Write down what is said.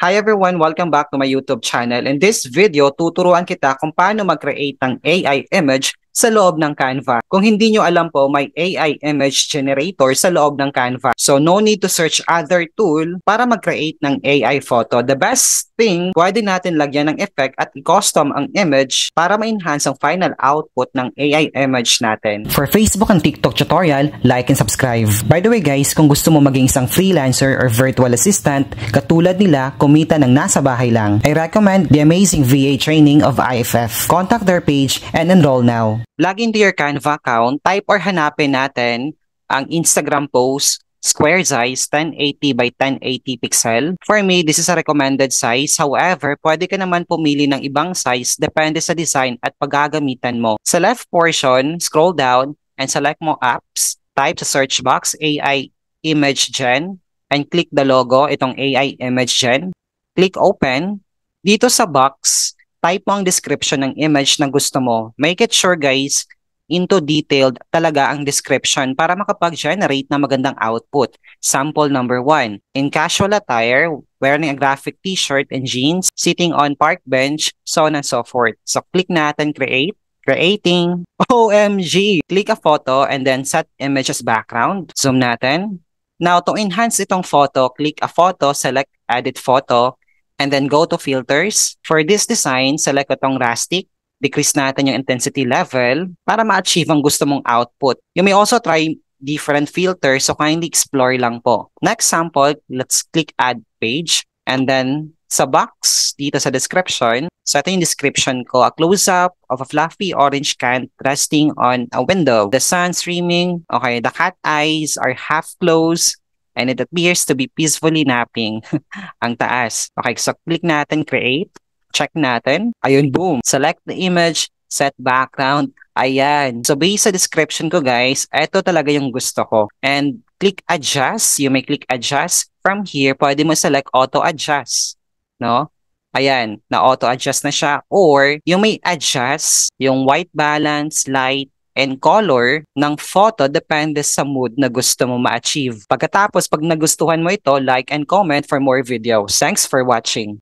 Hi everyone, welcome back to my YouTube channel. In this video, tuturuan kita kung paano mag-create ng AI image sa loob ng Canva. Kung hindi nyo alam po, may AI image generator sa loob ng Canva. So no need to search other tool para mag-create ng AI photo. The best thing, pwede natin lagyan ng effect at i-custom ang image para ma-enhance ang final output ng AI image natin. For Facebook and TikTok tutorial, like and subscribe. By the way guys, kung gusto mo maging isang freelancer or virtual assistant, katulad nila, kumita ng nasa bahay lang. I recommend the amazing VA training of IFF. Contact their page and enroll now mo. Log into your Canva account, type or hanapin natin ang Instagram post square size 1080 by 1080 pixel. For me, this is a recommended size. However, pwede ka naman pumili ng ibang size depende sa design at paggagamitan mo. Sa left portion, scroll down and select mo apps. Type sa search box AI Image Gen and click the logo, itong AI Image Gen. Click open. Dito sa box, type mo ang description ng image na gusto mo. Make it sure guys, into detailed talaga ang description para makapag-generate ng magandang output. Sample number 1. In casual attire, wearing a graphic t-shirt and jeans, sitting on park bench, so on and so forth. So click natin create creating. OMG! Click a photo and then set image as background. Zoom natin. Now, to enhance itong photo, click a photo, select edit photo, and then go to filters. For this design, select ko rustic. Decrease natin yung intensity level para ma-achieve ang gusto mong output. You may also try different filters, so kindly explore lang po. Next sample, let's click add page. And then sa box dito sa description, so ito yung description ko, a close-up of a fluffy orange cat resting on a window. The sun streaming, okay, the cat eyes are half closed, and it appears to be peacefully napping ang taas. Okay, so click natin create, check natin. Ayun, boom. Select the image, set background. Ayan. So based sa description ko guys, ito talaga yung gusto ko. And click adjust, you may click adjust. From here, pwede mo select auto adjust, no? Ayan, na auto adjust na siya or you may adjust yung white balance, light, and color ng photo depende sa mood na gusto mo ma-achieve. Pagkatapos, pag nagustuhan mo ito, like and comment for more videos. Thanks for watching!